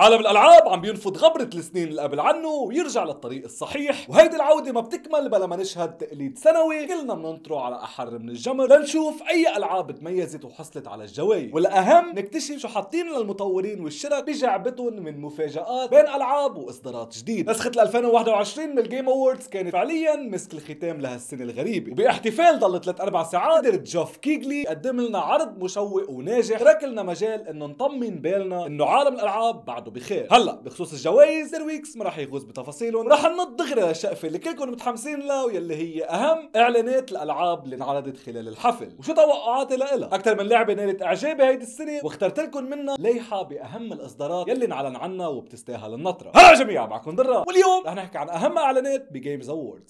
عالم الالعاب عم بينفض غبره السنين اللي قبل عنه ويرجع للطريق الصحيح وهيدي العوده ما بتكمل بلا ما نشهد تقليد سنوي كلنا بننطره على احر من الجمر لنشوف اي العاب تميزت وحصلت على الجوائز والاهم نكتشف شو حاطين للمطورين والشركاء بجعبتهم من مفاجات بين العاب واصدارات جديد نسخه 2021 من الجيم اووردز كانت فعليا مسك الختام لهالسنه الغريبه وباحتفال ضل ثلاث اربع ساعات قدر جوف كيجلي يقدم لنا عرض مشوق وناجح ترك لنا مجال انه نطمن بالنا انه عالم الالعاب بعد بعده بخير هلا بخصوص الجوائز الويكس ما راح يغوص بتفاصيلهم راح ننط دغري الشقفه اللي كلكم متحمسين لها واللي هي اهم اعلانات الالعاب اللي انعرضت خلال الحفل وشو توقعاتي لها اكثر من لعبه نالت اعجابي هيدي السنه واخترت لكم منها ليحه باهم الاصدارات يلي انعلن عنها وبتستاهل النطره هلا جميعا معكم ضرار واليوم رح نحكي عن اهم اعلانات بجيمز اووردز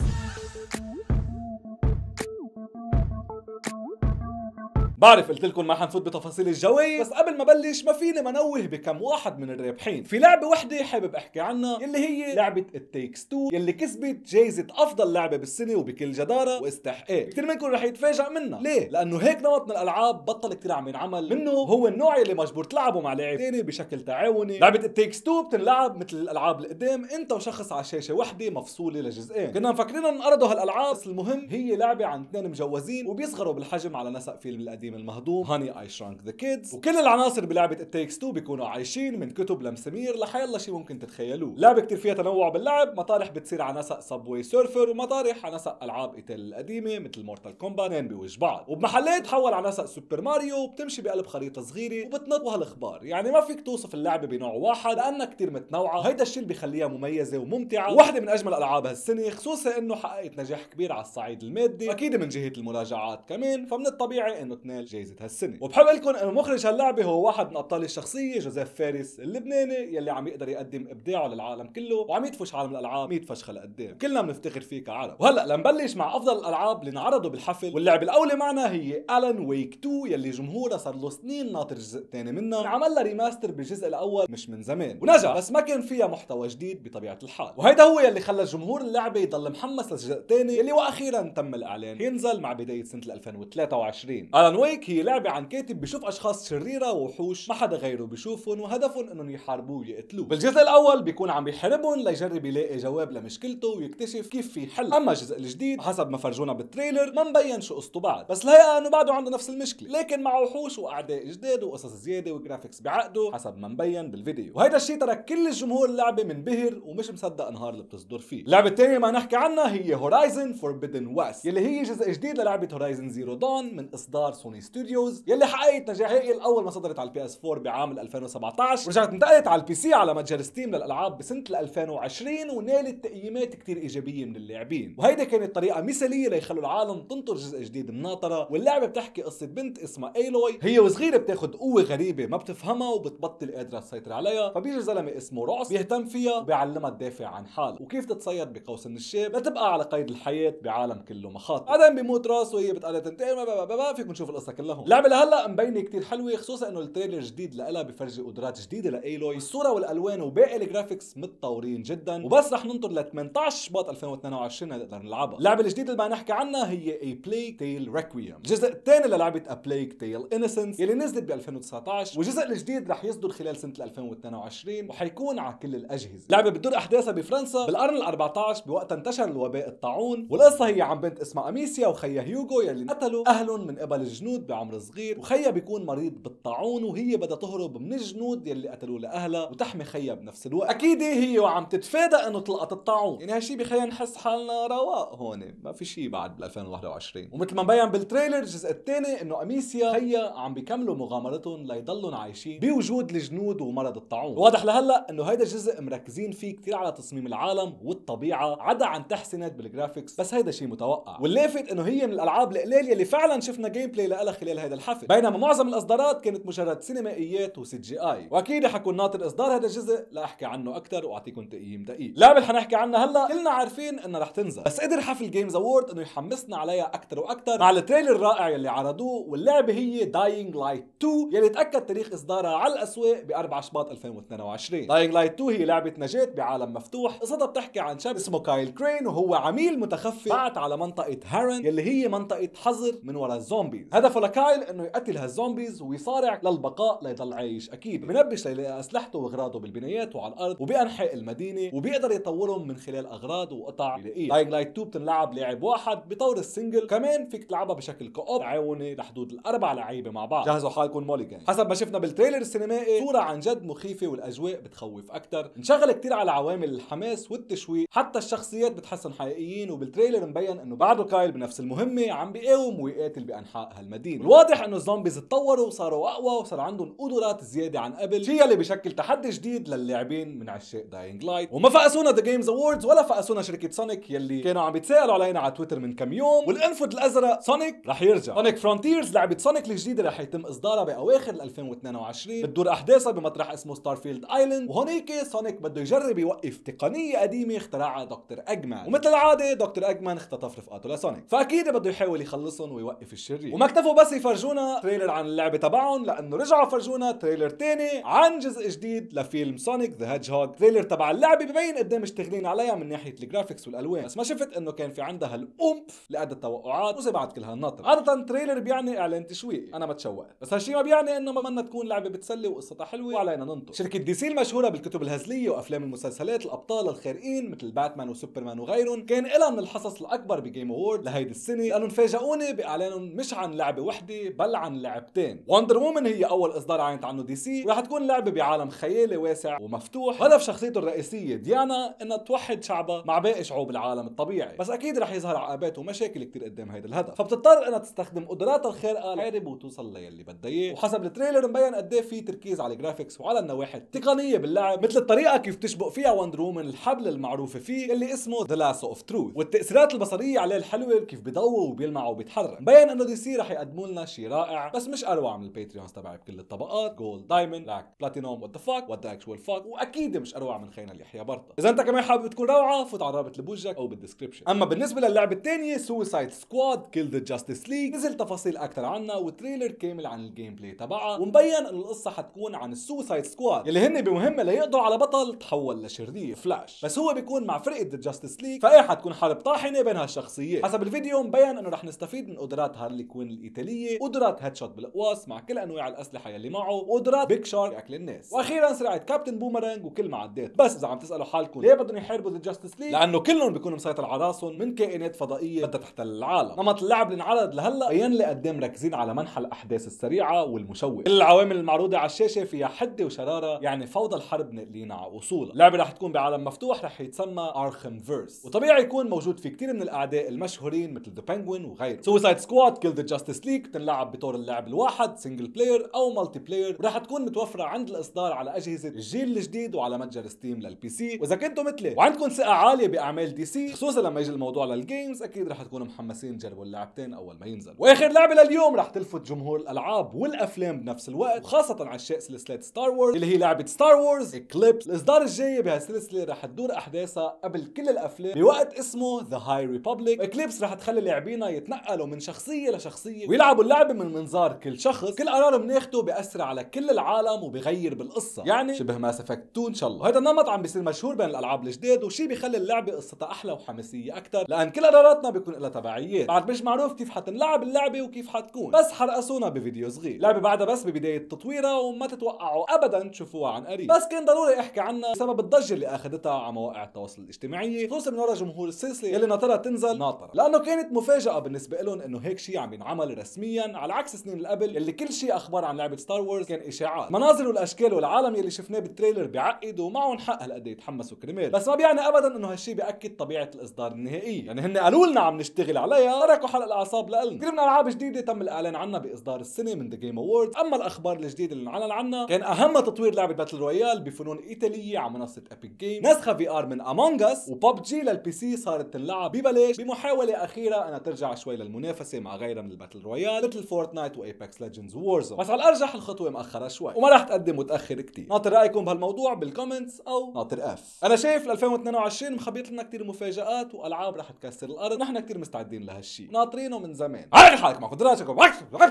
بعرف قلت لكم ما حنفوت بتفاصيل الجوائز أيوه. بس قبل ما بلش ما فيني ما بكم واحد من الرابحين في لعبه وحده حابب احكي عنها اللي هي لعبه التيكس 2 اللي كسبت جائزه افضل لعبه بالسنه وبكل جداره واستحقاق كثير منكم رح يتفاجئ منها ليه لانه هيك نمط من الالعاب بطل كثير عم ينعمل منه هو النوع اللي مجبور تلعبه مع لاعب ثاني بشكل تعاوني لعبه التيكس 2 بتنلعب مثل الالعاب القدام انت وشخص على شاشه وحده مفصوله لجزئين كنا مفكرين انقرضوا هالالعاب بس المهم هي لعبه عن اثنين مجوزين وبيصغروا بالحجم على نسق فيلم القديم اليتيم المهضوم هاني اي شرانك ذا كيدز وكل العناصر بلعبه التيكس تو بيكونوا عايشين من كتب لمسامير لحيلا شي ممكن تتخيلوه لعبه كتير فيها تنوع باللعب مطارح بتصير على نسق سبوي سيرفر ومطارح على نسق العاب قتال القديمه مثل مورتال كومبات بوجه بعض وبمحلات تحول على نسق سوبر ماريو وبتمشي بقلب خريطه صغيره وبتنطوها الاخبار يعني ما فيك توصف اللعبه بنوع واحد لانها كتير متنوعه هيدا الشيء اللي بيخليها مميزه وممتعه واحدة من اجمل العاب هالسنه خصوصا انه حققت نجاح كبير على الصعيد المادي اكيد من جهه المراجعات كمان فمن الطبيعي انه ينال جائزه هالسنه وبحب لكم انه مخرج هاللعبه هو واحد من ابطال الشخصيه جوزيف فارس اللبناني يلي عم يقدر يقدم ابداعه للعالم كله وعم يدفش عالم الالعاب 100 فشخه لقدام كلنا بنفتخر فيه كعرب وهلا لنبلش مع افضل الالعاب اللي انعرضوا بالحفل واللعبه الاولى معنا هي الان ويك 2 يلي جمهورها صار له سنين ناطر جزء ثاني منها عمل لها ريماستر بالجزء الاول مش من زمان ونجح بس ما كان فيها محتوى جديد بطبيعه الحال وهيدا هو يلي خلى جمهور اللعبه يضل محمس للجزء الثاني يلي واخيرا تم الاعلان ينزل مع بدايه سنه 2023 الان وهيك هي لعبة عن كاتب بشوف أشخاص شريرة ووحوش ما حدا غيره بشوفهم وهدفهم إنهم يحاربوه ويقتلوه بالجزء الأول بيكون عم يحاربهم ليجرب يلاقي جواب لمشكلته ويكتشف كيف في حل أما الجزء الجديد حسب ما فرجونا بالتريلر ما مبين شو قصته بعد بس الهيئة إنه بعده عنده نفس المشكلة لكن مع وحوش وأعداء جداد وقصص زيادة وجرافيكس بعقده حسب ما مبين بالفيديو وهيدا الشيء ترك كل الجمهور اللعبة منبهر ومش مصدق النهار اللي بتصدر فيه اللعبة الثانية ما نحكي عنها هي هورايزن فوربيدن ويست يلي هي جزء جديد للعبة هورايزن زيرو دون من إصدار سوني سوني ستوديوز يلي حققت نجاح هائل اول ما صدرت على البي اس 4 بعام 2017 ورجعت انتقلت على البي سي على متجر ستيم للالعاب بسنه 2020 ونالت تقييمات كتير ايجابيه من اللاعبين وهيدي كانت طريقه مثاليه ليخلوا العالم تنطر جزء جديد من ناطره واللعبه بتحكي قصه بنت اسمها ايلوي هي وصغيره بتاخذ قوه غريبه ما بتفهمها وبتبطل قادره تسيطر عليها فبيجي زلمه اسمه رعص بيهتم فيها وبيعلمها تدافع عن حالها وكيف تتصيد بقوس من الشاب لتبقى على قيد الحياه بعالم كله مخاطر بعدين بيموت راس وهي بتقلد تنتقم فيكم تشوفوا القصه القصه كلها هون اللعبه لهلا مبينه كتير حلوه خصوصا انه التريلر الجديد لها بفرجي قدرات جديده لايلوي الصوره والالوان وباقي الجرافيكس متطورين جدا وبس رح ننطر ل 18 شباط 2022 لنقدر نلعبها اللعبه الجديده اللي بدنا نحكي عنها هي اي بلاي تيل ريكويوم الجزء الثاني للعبه ا بلاي تيل انسنس يلي نزلت ب 2019 والجزء الجديد رح يصدر خلال سنه 2022 وحيكون على كل الاجهزه اللعبه بتدور احداثها بفرنسا بالقرن ال14 بوقت انتشر الوباء الطاعون والقصه هي عن بنت اسمها اميسيا وخيها هيوغو يلي انقتلوا اهلهم من قبل الجنود جنود بعمر صغير وخيا بيكون مريض بالطاعون وهي بدها تهرب من الجنود يلي قتلوا لأهلها وتحمي خيا بنفس الوقت أكيد هي وعم تتفادى إنه تلقط الطاعون يعني هالشيء بخلينا نحس حالنا رواق هون ما في شيء بعد بال 2021 ومثل ما مبين بالتريلر الجزء الثاني إنه أميسيا خيا عم بيكملوا مغامرتهم ليضلهم عايشين بوجود الجنود ومرض الطاعون واضح لهلا إنه هيدا الجزء مركزين فيه كثير على تصميم العالم والطبيعة عدا عن تحسينات بالجرافيكس بس هيدا شيء متوقع واللافت إنه هي من الألعاب القليله يلي فعلا شفنا جيم بلاي لها خلال هذا الحفل بينما معظم الاصدارات كانت مجرد سينمائيات وسي جي اي واكيد حكون ناطر اصدار هذا الجزء لاحكي عنه اكثر واعطيكم تقييم دقيق اللعبه اللي حنحكي عنها هلا كلنا عارفين انها رح تنزل بس قدر حفل جيمز اوورد انه يحمسنا عليها اكثر واكثر مع التريلر الرائع يلي عرضوه واللعبه هي داينج لايت 2 يلي تاكد تاريخ اصدارها على الاسواق ب 4 شباط 2022 داينج لايت 2 هي لعبه نجاه بعالم مفتوح قصتها بتحكي عن شاب اسمه كايل كرين وهو عميل متخفي بعت على منطقه هارن يلي هي منطقه حظر من وراء الزومبيز هدف هدفه لكايل انه يقتل هالزومبيز ويصارع للبقاء ليضل عايش اكيد بنبش ليلاقي اسلحته واغراضه بالبنايات وعلى الارض وبانحاء المدينه وبيقدر يطورهم من خلال اغراض وقطع يلاقيه لايك لايت 2 بتنلعب لاعب واحد بطور السنجل كمان فيك تلعبها بشكل كوب تعاوني لحدود الاربع لعيبه مع بعض جهزوا حالكم موليجان حسب ما شفنا بالتريلر السينمائي صوره عن جد مخيفه والاجواء بتخوف اكثر انشغل كثير على عوامل الحماس والتشويق حتى الشخصيات بتحسن حقيقيين وبالتريلر مبين انه بعده كايل بنفس المهمه عم بيقاوم ويقاتل بانحاء هالمدينه القديمه الواضح انه الزومبيز اتطوروا وصاروا اقوى وصار عندهم قدرات زياده عن قبل شيء اللي بشكل تحدي جديد للاعبين من عشاق داينج لايت وما فقسونا ذا جيمز اووردز ولا فقسونا شركه سونيك يلي كانوا عم يتسائلوا علينا على تويتر من كم يوم والانفود الازرق سونيك رح يرجع سونيك فرونتيرز لعبه سونيك الجديده رح يتم اصدارها باواخر 2022 بتدور احداثها بمطرح اسمه ستارفيلد ايلاند وهونيك سونيك بده يجرب يوقف تقنيه قديمه اخترعها دكتور اجمان ومثل العاده دكتور اجمان اختطف رفقاته لسونيك فاكيد بده يحاول يخلصهم ويوقف الشرير وما اكتفوا يكفوا بس يفرجونا تريلر عن اللعبه تبعهم لانه رجعوا فرجونا تريلر تاني عن جزء جديد لفيلم سونيك ذا هيدج هوج تريلر تبع اللعبه ببين قد مشتغلين عليها من ناحيه الجرافيكس والالوان بس ما شفت انه كان في عندها الامف لقد التوقعات وزي بعد كل هالنطر عاده تريلر بيعني اعلان تشويقي انا ما تشوقت بس هالشيء ما بيعني انه ما بدنا تكون لعبه بتسلي وقصتها حلوه وعلينا ننطر شركه دي سي المشهوره بالكتب الهزليه وافلام المسلسلات الابطال الخارقين مثل باتمان وسوبرمان وغيرهم كان لها من الحصص الاكبر بجيم اوورد لهيدي السنه لانه فاجئوني باعلانهم مش عن لعبه لعبه وحده بل عن لعبتين وندر وومن هي اول اصدار عينت عنه دي سي ورح تكون لعبه بعالم خيالي واسع ومفتوح هدف شخصيته الرئيسيه ديانا انها توحد شعبها مع باقي شعوب العالم الطبيعي بس اكيد رح يظهر عقبات ومشاكل كثير قدام هيدا الهدف فبتضطر انها تستخدم قدراتها الخارقه لتحارب وتوصل للي بدها اياه وحسب التريلر مبين قد ايه في تركيز على الجرافيكس وعلى النواحي التقنيه باللعب مثل الطريقه كيف تشبق فيها وندر وومن الحبل المعروفه فيه اللي اسمه ذا لاسو اوف تروث والتاثيرات البصريه عليه الحلوه كيف بيضوي وبيلمع وبيتحرك مبين انه دي سي رح يقدم قدموا لنا شيء رائع بس مش اروع من الباتريونز تبعي بكل الطبقات جولد دايموند بلاك بلاتينوم وات ذا فاك وات ذا اكشوال فاك واكيد مش اروع من خينا اللي يحيى برطة اذا انت كمان حابب تكون روعه فوت على رابط لبوجك او بالدسكربشن اما بالنسبه للعبه الثانيه سوسايد سكواد كيل ذا جاستس ليج نزل تفاصيل اكثر عنها وتريلر كامل عن الجيم بلاي تبعها ومبين انه القصه حتكون عن السوسايد سكواد اللي هن بمهمه ليقضوا على بطل تحول لشرير فلاش بس هو بيكون مع فرقه ذا جاستس ليج فايه حتكون حرب طاحنه بين هالشخصيات حسب الفيديو مبين انه رح نستفيد من قدرات هارلي كوين القتال قتاليه قدرات هيد شوت بالاقواس مع كل انواع الاسلحه يلي معه قدرات بيك شارك باكل الناس واخيرا سرعه كابتن بومرانج وكل معدات بس اذا عم تسالوا حالكم ليه بدهم يحاربوا ذا جاستس ليج لانه كلهم بيكونوا مسيطر على راسهم من كائنات فضائيه بدها تحتل العالم نمط اللعب اللي انعرض لهلا بين لي قد إيه مركزين على منحى الاحداث السريعه والمشوق العوامل المعروضه على الشاشه فيها حده وشراره يعني فوضى الحرب ناقلين على اصولها اللعبه رح تكون بعالم مفتوح رح يتسمى ارخم فيرس وطبيعي يكون موجود في كثير من الاعداء المشهورين مثل ذا بينجوين وغيره سوسايد سكواد كيل ذا جاستس ليج بتنلعب بطور اللعب الواحد سنجل بلاير او مالتي بلاير وراح تكون متوفره عند الاصدار على اجهزه الجيل الجديد وعلى متجر ستيم للبي سي واذا كنتم مثلي وعندكم ثقه عاليه باعمال دي سي خصوصا لما يجي الموضوع للجيمز اكيد رح تكونوا محمسين تجربوا اللعبتين اول ما ينزل واخر لعبه لليوم رح تلفت جمهور الالعاب والافلام بنفس الوقت وخاصه عشاق سلسله ستار وورز اللي هي لعبه ستار وورز اكليبس الاصدار الجاي بهالسلسله رح تدور احداثها قبل كل الافلام بوقت اسمه ذا هاي ريبابليك اكليبس راح تخلي لاعبينا يتنقلوا من شخصيه لشخصيه ويلعبوا اللعبه من منظار كل شخص كل قرار بناخده بياثر على كل العالم وبغير بالقصه يعني شبه ما سفكتوه ان شاء الله هذا النمط عم بيصير مشهور بين الالعاب الجداد وشي بيخلي اللعبه قصتها احلى وحماسيه اكثر لان كل قراراتنا بيكون لها تبعيات بعد مش معروف كيف حتنلعب اللعبه وكيف حتكون بس حرقسونا بفيديو صغير لعبه بعدها بس ببدايه تطويرها وما تتوقعوا ابدا تشوفوها عن قريب بس كان ضروري احكي عنها بسبب الضجه اللي اخذتها على مواقع التواصل الاجتماعي خصوصا من ورا جمهور السلسله اللي ناطرها تنزل ناطره لانه كانت مفاجاه بالنسبه لهم انه هيك شيء عم ينعمل رسميا على عكس السنين اللي قبل اللي كل شيء اخبار عن لعبه ستار وورز كان اشاعات مناظر والاشكال والعالم يلي شفناه بالتريلر بيعقد ومعهم حق هالقد إيه يتحمسوا كرمال بس ما بيعني ابدا انه هالشيء بياكد طبيعه الاصدار النهائي يعني هن قالوا لنا عم نشتغل عليها تركوا حلق الاعصاب لنا كثير من العاب جديده تم الاعلان عنها باصدار السنه من ذا جيم اووردز اما الاخبار الجديده اللي انعلن عنها كان اهم تطوير لعبه باتل رويال بفنون ايطاليه على منصه ابيك جيم نسخه في ار من امونج اس وببجي للبي سي صارت تنلعب ببلاش بمحاوله اخيره انها ترجع شوي للمنافسه مع غيرها من الباتل رويال رويال مثل فورتنايت وايباكس ليجندز وورز بس على الارجح الخطوه مأخره شوي وما راح تقدم متاخر كتير ناطر رايكم بهالموضوع بالكومنتس او ناطر اف انا شايف 2022 مخبيت لنا كتير مفاجات والعاب راح تكسر الارض نحن كتير مستعدين لهالشيء ناطرينه من زمان عرفي حالك معكم دراجكم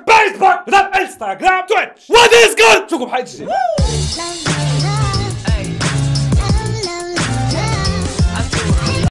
فيسبوك انستغرام تويتش وات از جود شوكم حجي